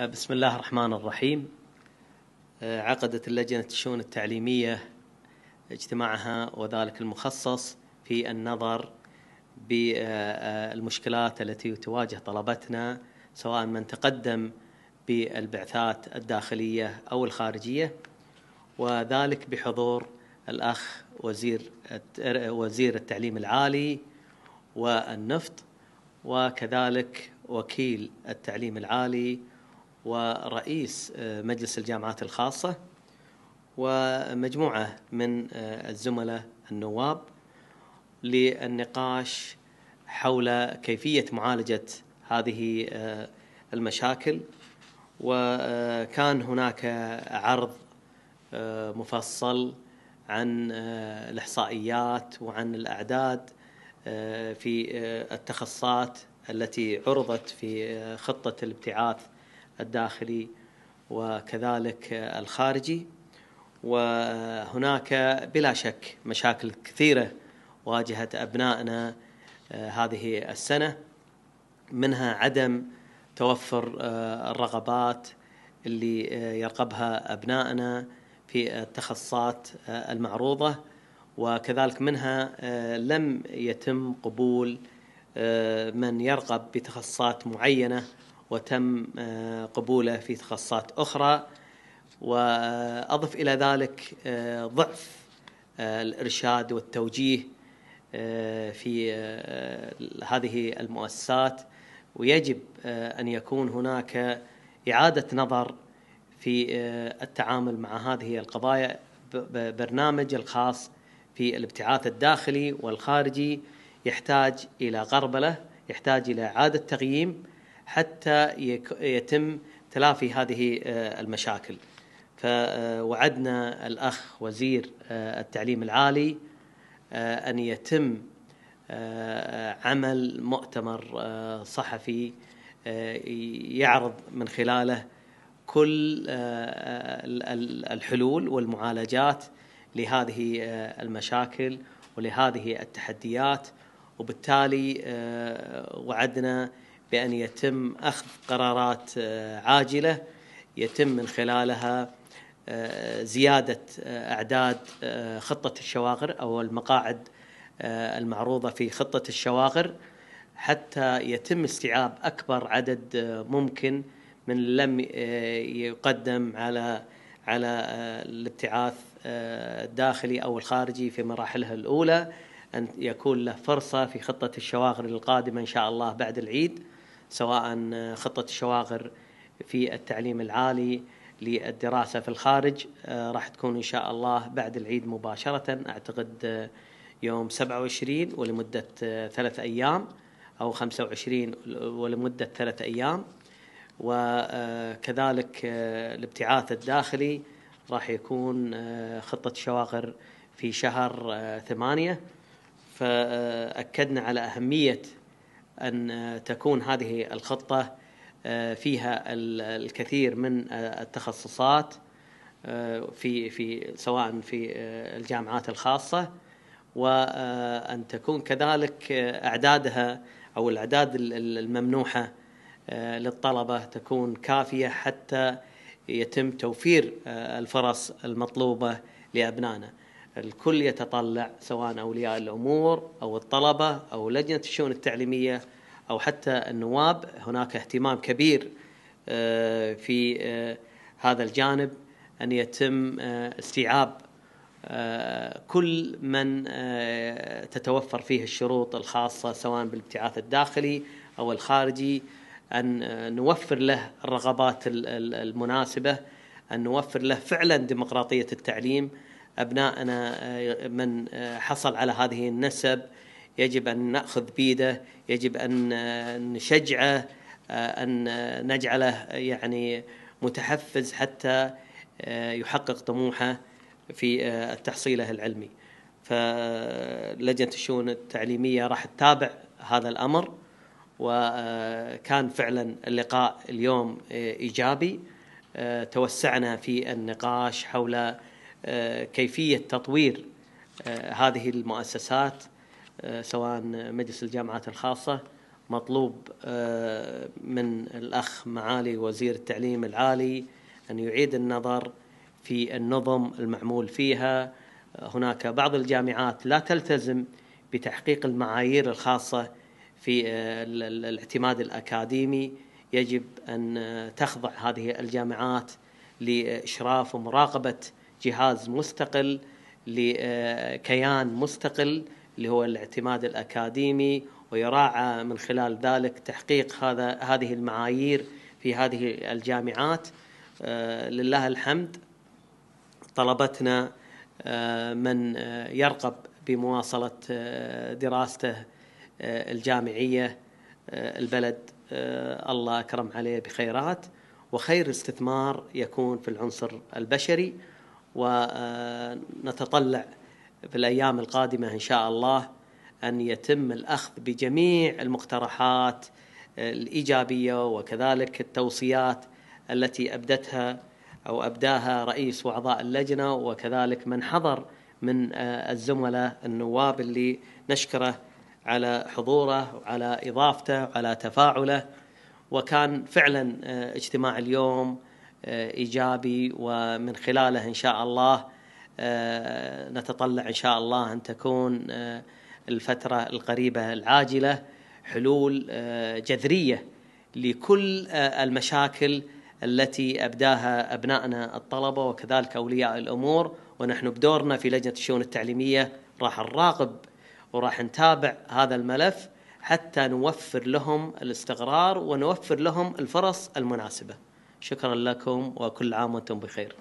بسم الله الرحمن الرحيم آه، عقدت اللجنة الشؤون التعليمية اجتماعها وذلك المخصص في النظر بالمشكلات التي تواجه طلبتنا سواء من تقدم بالبعثات الداخلية أو الخارجية وذلك بحضور الأخ وزير آه، وزير التعليم العالي والنفط وكذلك وكيل التعليم العالي ورئيس آه، مجلس الجامعات الخاصة ومجموعة من آه، الزملاء النواب للنقاش حول كيفية معالجة هذه آه، المشاكل وكان هناك عرض مفصل عن الاحصائيات وعن الاعداد في التخصصات التي عرضت في خطه الابتعاث الداخلي وكذلك الخارجي وهناك بلا شك مشاكل كثيره واجهت ابنائنا آه، هذه السنه منها عدم توفر آه، الرغبات اللي آه، يرغبها ابنائنا في التخصصات المعروضه وكذلك منها لم يتم قبول من يرغب بتخصصات معينه وتم آه، قبوله في تخصصات أخرى وأضف إلى ذلك آه، ضعف آه، الإرشاد والتوجيه في هذه المؤسسات ويجب أن يكون هناك إعادة نظر في التعامل مع هذه القضايا برنامج الخاص في الابتعاث الداخلي والخارجي يحتاج إلى غربلة يحتاج إلى إعادة تقييم حتى يتم تلافي هذه آه، المشاكل فوعدنا آه، الأخ وزير آه، التعليم العالي أن يتم عمل مؤتمر صحفي يعرض من خلاله كل الحلول والمعالجات لهذه المشاكل ولهذه التحديات وبالتالي وعدنا بأن يتم أخذ قرارات آه، عاجلة يتم من خلالها آه، زيادة آه، أعداد خطة الشواغر أو المقاعد المعروضة في خطة الشواغر حتى يتم استيعاب أكبر عدد ممكن من لم يقدم على على الابتعاث الداخلي أو الخارجي في مراحلها الأولى أن يكون له فرصة في خطة الشواغر القادمة إن شاء الله بعد العيد سواء خطه الشواغر في التعليم العالي للدراسه في الخارج آه، راح تكون ان شاء الله بعد العيد مباشره اعتقد آه، يوم 27 آه، ولمده ثلاث ايام او 25 ولمده ثلاث ايام وكذلك الابتعاث الداخلي راح يكون خطة شواغر في شهر ثمانية فأكدنا على أهمية أن تكون هذه الخطة آه، فيها الكثير من آه، التخصصات آه، في في سواء في الجامعات الخاصة وأن تكون كذلك أعدادها أو الأعداد الممنوحة للطلبة تكون كافية حتى يتم توفير الفرص المطلوبة لأبنائنا الكل يتطلع سواء اولياء الامور او الطلبه او لجنه الشؤون التعليميه او حتى النواب هناك اهتمام كبير آه، في آه، هذا الجانب ان يتم آه، استيعاب كل من تتوفر فيه الشروط الخاصه سواء بالابتعاث الداخلي او الخارجي ان نوفر له الرغبات المناسبه ان نوفر له فعلا ديمقراطيه التعليم أبنائنا آه، من آه، حصل على هذه النسب يجب أن نأخذ بيده يجب أن آه، نشجعه أن نجعله يعني متحفز حتى يحقق طموحه في التحصيله العلمي فلجنة الشؤون التعليمية راح تتابع هذا الأمر وكان فعلا اللقاء اليوم إيجابي توسعنا في النقاش حول كيفيه تطوير آه، هذه المؤسسات آه، سواء مجلس الجامعات الخاصه مطلوب آه، من الاخ معالي وزير التعليم العالي ان يعيد النظر في النظم المعمول فيها هناك بعض الجامعات لا تلتزم بتحقيق المعايير الخاصه في الاعتماد الاكاديمي يجب ان تخضع هذه الجامعات لاشراف ومراقبه جهاز مستقل لكيان آه، مستقل اللي هو الاعتماد الاكاديمي ويراعى من خلال ذلك تحقيق هذا هذه المعايير في هذه الجامعات آه، لله الحمد طلبتنا آه، من يرغب بمواصله دراسته الجامعيه البلد الله اكرم عليه بخيرات وخير استثمار يكون في العنصر البشري ونتطلع في الأيام القادمة إن شاء الله أن يتم الأخذ بجميع المقترحات الإيجابية وكذلك التوصيات التي أبدتها أو أبداها رئيس وأعضاء اللجنة وكذلك من حضر من الزملاء النواب اللي نشكره على حضوره وعلى إضافته وعلى تفاعله وكان فعلا اجتماع اليوم آه، ايجابي ومن خلاله ان شاء الله آه، نتطلع ان شاء الله ان تكون آه، الفتره القريبه العاجله حلول جذريه لكل المشاكل التي ابداها ابنائنا الطلبه وكذلك اولياء الامور ونحن بدورنا في لجنه الشؤون التعليميه راح نراقب وراح نتابع هذا الملف حتى نوفر لهم الاستقرار ونوفر لهم الفرص المناسبه شكرا لكم وكل عام وانتم بخير